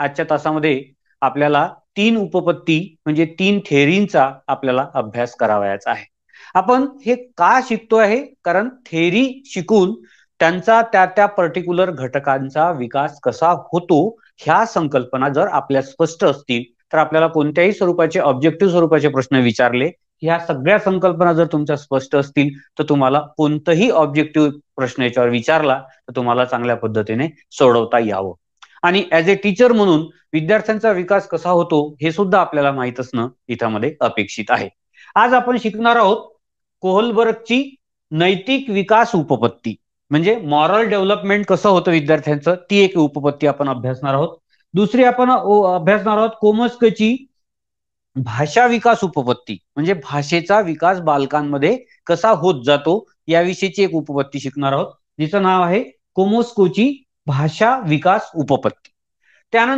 आजच्या तासामध्ये आपल्याला तीन उपपत्ती म्हणजे तीन थेरींचा आपल्याला अभ्यास करावायचा आहे आपण हे का शिकतो आहे कारण थेरी शिकून त्यांचा त्या त्या पर्टिक्युलर घटकांचा विकास कसा होतो ह्या संकल्पना जर आपल्या स्पष्ट असतील तर आपल्याला कोणत्याही स्वरूपाचे ऑब्जेक्टिव्ह स्वरूपाचे प्रश्न विचारले ह्या सगळ्या संकल्पना जर तुमच्या स्पष्ट असतील तर तुम्हाला कोणतंही ऑब्जेक्टिव्ह प्रश्न याच्यावर विचारला तर तुम्हाला चांगल्या पद्धतीने सोडवता यावं आणि ऍज अ टीचर म्हणून विद्यार्थ्यांचा विकास कसा होतो हे सुद्धा आपल्याला माहित असणं इथामध्ये अपेक्षित आहे आज आपण शिकणार आहोत कोहलबर्गची नैतिक विकास उपपत्ती म्हणजे मॉरल डेव्हलपमेंट कसं होतं विद्यार्थ्यांचं ती एक उपपत्ती आपण अभ्यासणार आहोत दुसरी आपण अभ्यासणार आहोत कोमस्कची भाषा विकास उपपत्ती म्हणजे भाषेचा विकास बालकांमध्ये कसा होत जातो याविषयीची एक उपपत्ती शिकणार आहोत जिचं नाव आहे कोमोस्कोची भाषा विकास उपपत्ती त्यानंतर